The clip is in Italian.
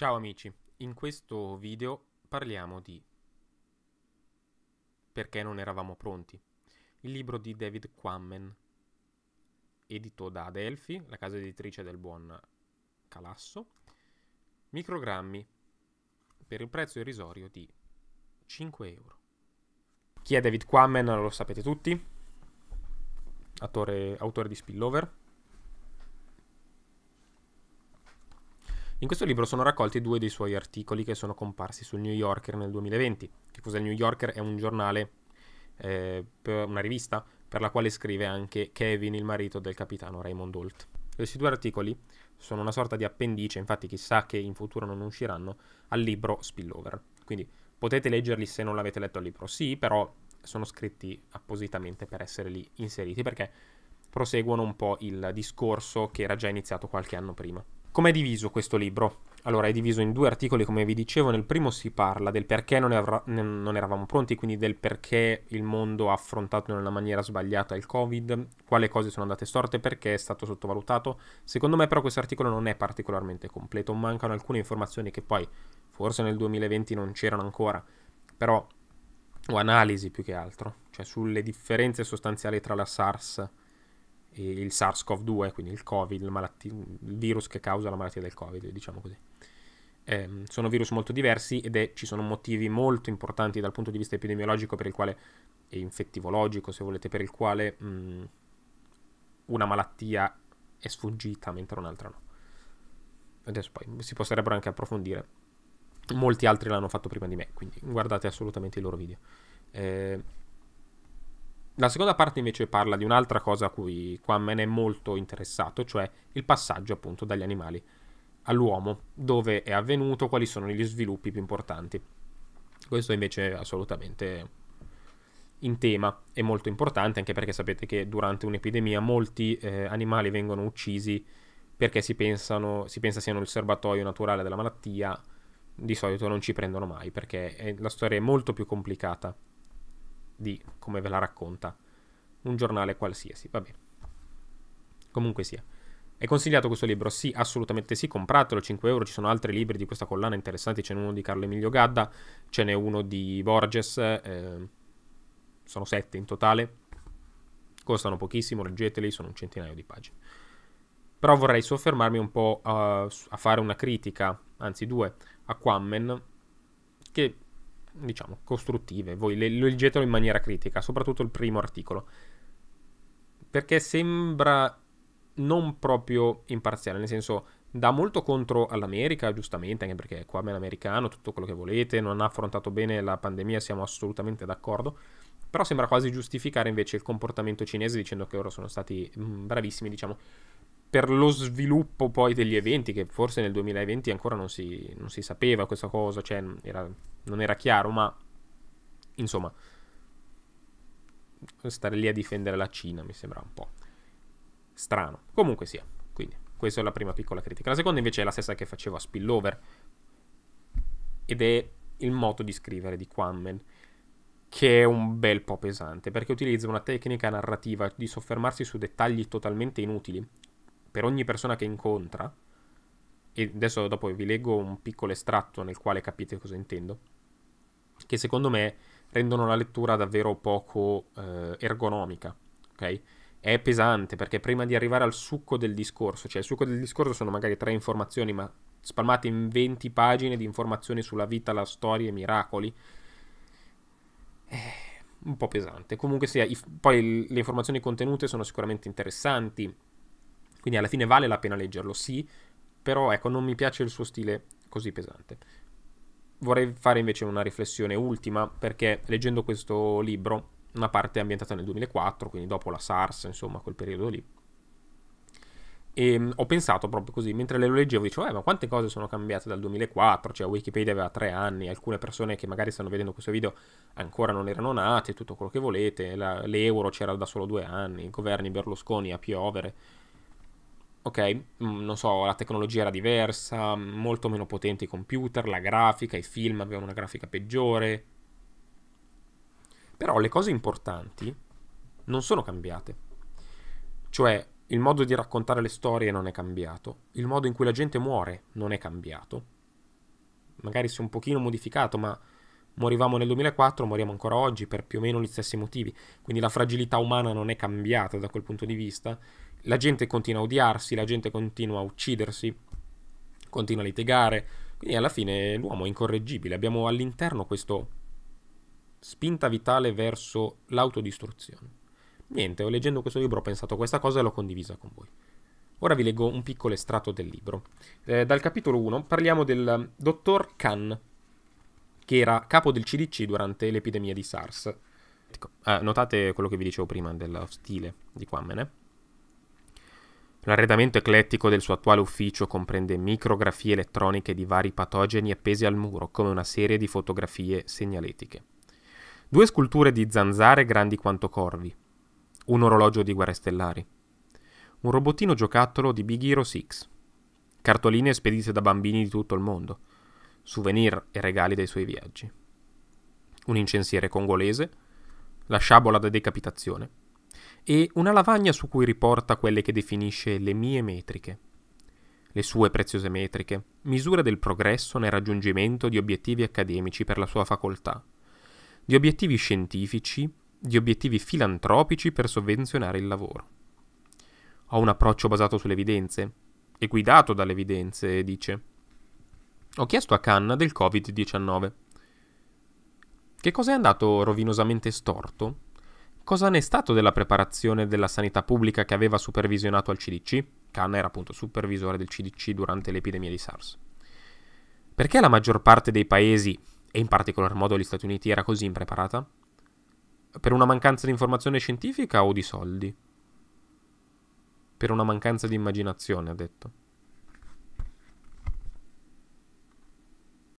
Ciao amici, in questo video parliamo di Perché non eravamo pronti, il libro di David Quammen, edito da Adelphi, la casa editrice del buon Calasso, microgrammi per il prezzo irrisorio di 5 euro. Chi è David Quammen lo sapete tutti, Attore, autore di Spillover, In questo libro sono raccolti due dei suoi articoli che sono comparsi sul New Yorker nel 2020. Che cos'è il New Yorker? È un giornale, eh, una rivista, per la quale scrive anche Kevin, il marito del capitano Raymond Holt. Questi due articoli sono una sorta di appendice, infatti chissà che in futuro non usciranno, al libro Spillover. Quindi potete leggerli se non l'avete letto al libro. Sì, però sono scritti appositamente per essere lì inseriti perché proseguono un po' il discorso che era già iniziato qualche anno prima. Com'è diviso questo libro? Allora, è diviso in due articoli, come vi dicevo. Nel primo si parla del perché non, avra- non, eravamo pronti, quindi del perché il mondo ha affrontato in una maniera sbagliata il Covid, quale cose sono andate storte, perché è stato sottovalutato. Secondo me, però, questo articolo non è particolarmente completo. Mancano alcune informazioni che poi, forse nel 2020 non c'erano ancora, però, o analisi più che altro, cioè sulle differenze sostanziali tra la SARS il SARS-CoV-2, quindi il COVID, il, malatti- il, virus che causa la malattia del COVID, diciamo così. Eh, sono virus molto diversi ed è, ci sono motivi molto importanti dal punto di vista epidemiologico per il quale, e infettivologico se volete, per il quale mh, mm, una malattia è sfuggita mentre un'altra no. Adesso poi si potrebbero anche approfondire. Molti altri l'hanno fatto prima di me, quindi guardate assolutamente i loro video. Eh, la seconda parte invece parla di un'altra cosa a cui Quammen è molto interessato, cioè il passaggio appunto dagli animali all'uomo, dove è avvenuto, quali sono gli sviluppi più importanti. Questo invece è assolutamente in tema, è molto importante anche perché sapete che durante un'epidemia molti eh, animali vengono uccisi perché si, pensano, si pensa siano il serbatoio naturale della malattia, di solito non ci prendono mai perché è, la storia è molto più complicata di come ve la racconta un giornale qualsiasi, va bene. Comunque sia. È consigliato questo libro? Sì, assolutamente sì, compratelo, 5 euro, ci sono altri libri di questa collana interessanti, ce n'è uno di Carlo Emilio Gadda, ce n'è uno di Borges, eh, sono 7 in totale, costano pochissimo, leggeteli, sono un centinaio di pagine. Però vorrei soffermarmi un po' a, eh, a fare una critica, anzi due, a Quammen, che diciamo, costruttive. Voi le, leggetelo in maniera critica, soprattutto il primo articolo. Perché sembra non proprio imparziale, nel senso dà molto contro all'America, giustamente, anche perché qua è americano, tutto quello che volete, non ha affrontato bene la pandemia, siamo assolutamente d'accordo. Però sembra quasi giustificare invece il comportamento cinese dicendo che loro sono stati mm, bravissimi, diciamo, per lo sviluppo poi degli eventi, che forse nel 2020 ancora non si, non si sapeva questa cosa, cioè era non era chiaro, ma insomma, stare lì a difendere la Cina mi sembra un po' strano. Comunque sia, quindi questa è la prima piccola critica. La seconda invece è la stessa che facevo a Spillover ed è il moto di scrivere di Quammen che è un bel po' pesante perché utilizza una tecnica narrativa di soffermarsi su dettagli totalmente inutili per ogni persona che incontra e adesso dopo vi leggo un piccolo estratto nel quale capite cosa intendo, che secondo me rendono la lettura davvero poco eh, ergonomica, ok? È pesante perché prima di arrivare al succo del discorso, cioè il succo del discorso sono magari tre informazioni, ma spalmate in 20 pagine di informazioni sulla vita, la storia e i miracoli, è eh, un po' pesante. Comunque sia, i, poi le informazioni contenute sono sicuramente interessanti, quindi alla fine vale la pena leggerlo, sì, però ecco, non mi piace il suo stile così pesante. Vorrei fare invece una riflessione ultima perché leggendo questo libro, una parte è ambientata nel 2004, quindi dopo la SARS, insomma, quel periodo lì. E ehm, ho pensato proprio così, mentre le lo leggevo, dicevo, eh, ma quante cose sono cambiate dal 2004? Cioè, Wikipedia aveva tre anni, alcune persone che magari stanno vedendo questo video ancora non erano nate, tutto quello che volete, la, l'euro c'era da solo due anni, i governi Berlusconi a piovere, ok? Mm, non so, la tecnologia era diversa, mm, molto meno potenti i computer, la grafica, i film avevano una grafica peggiore. Però le cose importanti non sono cambiate. Cioè, il modo di raccontare le storie non è cambiato, il modo in cui la gente muore non è cambiato. Magari si è un pochino modificato, ma morivamo nel 2004, moriamo ancora oggi per più o meno gli stessi motivi. Quindi la fragilità umana non è cambiata da quel punto di vista la gente continua a odiarsi, la gente continua a uccidersi, continua a litigare, quindi alla fine l'uomo è incorreggibile, abbiamo all'interno questa spinta vitale verso l'autodistruzione. Niente, leggendo questo libro ho pensato a questa cosa e l'ho condivisa con voi. Ora vi leggo un piccolo estratto del libro. Eh, dal capitolo 1 parliamo del dottor Khan, che era capo del CDC durante l'epidemia di SARS. Eh, notate quello che vi dicevo prima dello stile di eh? L'arredamento eclettico del suo attuale ufficio comprende micrografie elettroniche di vari patogeni appese al muro, come una serie di fotografie segnaletiche. Due sculture di zanzare grandi quanto corvi. Un orologio di guerre stellari. Un robottino giocattolo di Big Hero 6. Cartoline spedite da bambini di tutto il mondo. Souvenir e regali dei suoi viaggi. Un incensiere congolese. La sciabola da decapitazione e una lavagna su cui riporta quelle che definisce le mie metriche. Le sue preziose metriche, misura del progresso nel raggiungimento di obiettivi accademici per la sua facoltà, di obiettivi scientifici, di obiettivi filantropici per sovvenzionare il lavoro. Ho un approccio basato sulle evidenze, e guidato dalle evidenze, dice. Ho chiesto a Canna del Covid-19. Che cosa è andato rovinosamente storto Cosa ne è stato della preparazione della sanità pubblica che aveva supervisionato al CDC? Khan era appunto supervisore del CDC durante l'epidemia di SARS. Perché la maggior parte dei paesi, e in particolar modo gli Stati Uniti, era così impreparata? Per una mancanza di informazione scientifica o di soldi? Per una mancanza di immaginazione, ha detto.